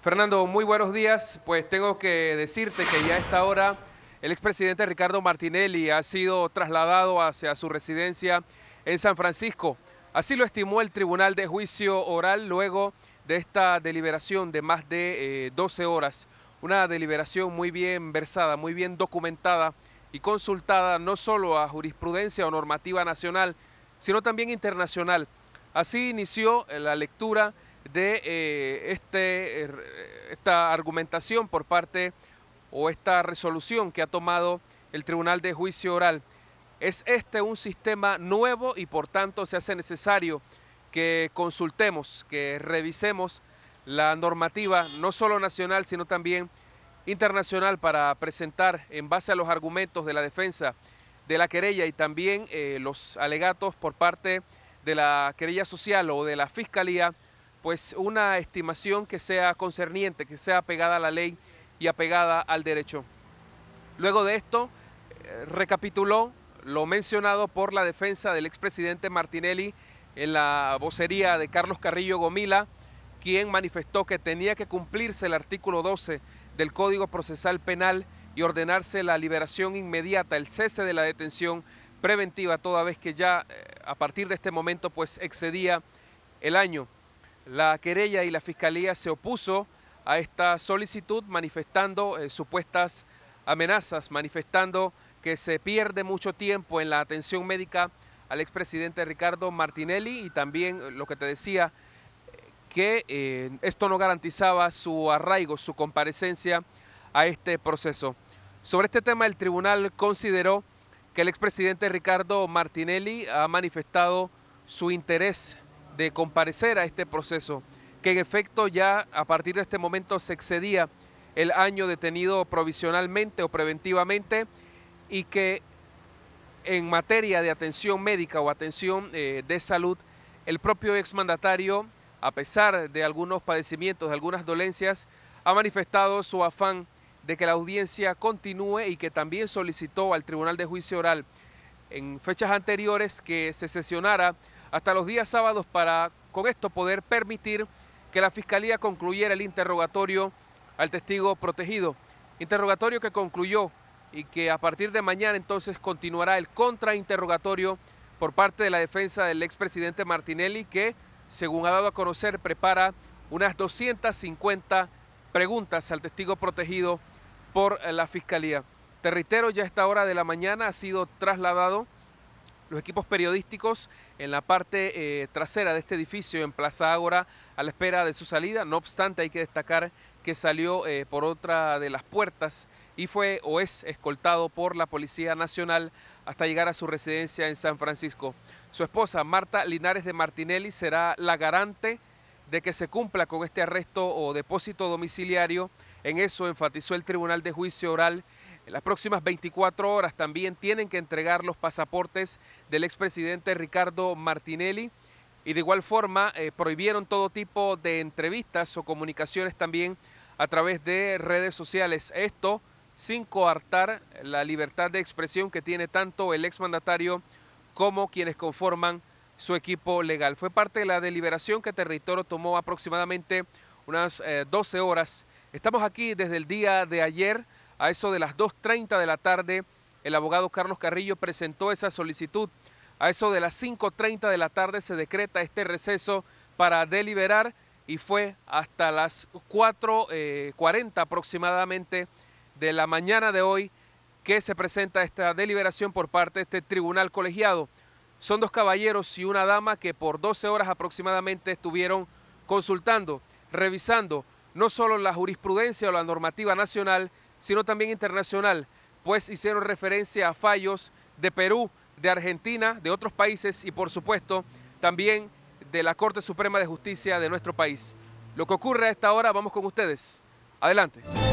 Fernando, muy buenos días. Pues tengo que decirte que ya a esta hora el expresidente Ricardo Martinelli ha sido trasladado hacia su residencia en San Francisco. Así lo estimó el Tribunal de Juicio Oral luego de esta deliberación de más de 12 eh, horas. Una deliberación muy bien versada, muy bien documentada y consultada no solo a jurisprudencia o normativa nacional, sino también internacional. Así inició la lectura de eh, este, er, esta argumentación por parte o esta resolución que ha tomado el Tribunal de Juicio Oral. Es este un sistema nuevo y por tanto se hace necesario que consultemos, que revisemos la normativa, no solo nacional, sino también internacional, para presentar en base a los argumentos de la defensa de la querella y también eh, los alegatos por parte de la querella social o de la fiscalía pues una estimación que sea concerniente, que sea apegada a la ley y apegada al derecho. Luego de esto, eh, recapituló lo mencionado por la defensa del expresidente Martinelli en la vocería de Carlos Carrillo Gomila, quien manifestó que tenía que cumplirse el artículo 12 del Código Procesal Penal y ordenarse la liberación inmediata, el cese de la detención preventiva, toda vez que ya eh, a partir de este momento pues excedía el año. La querella y la fiscalía se opuso a esta solicitud manifestando eh, supuestas amenazas, manifestando que se pierde mucho tiempo en la atención médica al expresidente Ricardo Martinelli y también eh, lo que te decía, eh, que esto no garantizaba su arraigo, su comparecencia a este proceso. Sobre este tema, el tribunal consideró que el expresidente Ricardo Martinelli ha manifestado su interés de comparecer a este proceso, que en efecto ya a partir de este momento se excedía el año detenido provisionalmente o preventivamente y que en materia de atención médica o atención eh, de salud, el propio exmandatario, a pesar de algunos padecimientos, de algunas dolencias, ha manifestado su afán de que la audiencia continúe y que también solicitó al Tribunal de Juicio Oral en fechas anteriores que se sesionara hasta los días sábados para con esto poder permitir que la Fiscalía concluyera el interrogatorio al testigo protegido. Interrogatorio que concluyó y que a partir de mañana entonces continuará el contrainterrogatorio por parte de la defensa del expresidente Martinelli que, según ha dado a conocer, prepara unas 250 preguntas al testigo protegido por eh, la Fiscalía. Te reitero, ya a esta hora de la mañana ha sido trasladado los equipos periodísticos en la parte eh, trasera de este edificio en Plaza Ágora a la espera de su salida. No obstante, hay que destacar que salió eh, por otra de las puertas y fue o es escoltado por la Policía Nacional hasta llegar a su residencia en San Francisco. Su esposa, Marta Linares de Martinelli, será la garante de que se cumpla con este arresto o depósito domiciliario. En eso enfatizó el Tribunal de Juicio Oral las próximas 24 horas también tienen que entregar los pasaportes del expresidente Ricardo Martinelli y de igual forma eh, prohibieron todo tipo de entrevistas o comunicaciones también a través de redes sociales. Esto sin coartar la libertad de expresión que tiene tanto el exmandatario como quienes conforman su equipo legal. Fue parte de la deliberación que Territorio tomó aproximadamente unas 12 eh, horas. Estamos aquí desde el día de ayer. A eso de las 2.30 de la tarde, el abogado Carlos Carrillo presentó esa solicitud. A eso de las 5.30 de la tarde se decreta este receso para deliberar y fue hasta las 4.40 aproximadamente de la mañana de hoy que se presenta esta deliberación por parte de este tribunal colegiado. Son dos caballeros y una dama que por 12 horas aproximadamente estuvieron consultando, revisando no solo la jurisprudencia o la normativa nacional, sino también internacional, pues hicieron referencia a fallos de Perú, de Argentina, de otros países y por supuesto también de la Corte Suprema de Justicia de nuestro país. Lo que ocurre a esta hora, vamos con ustedes. Adelante.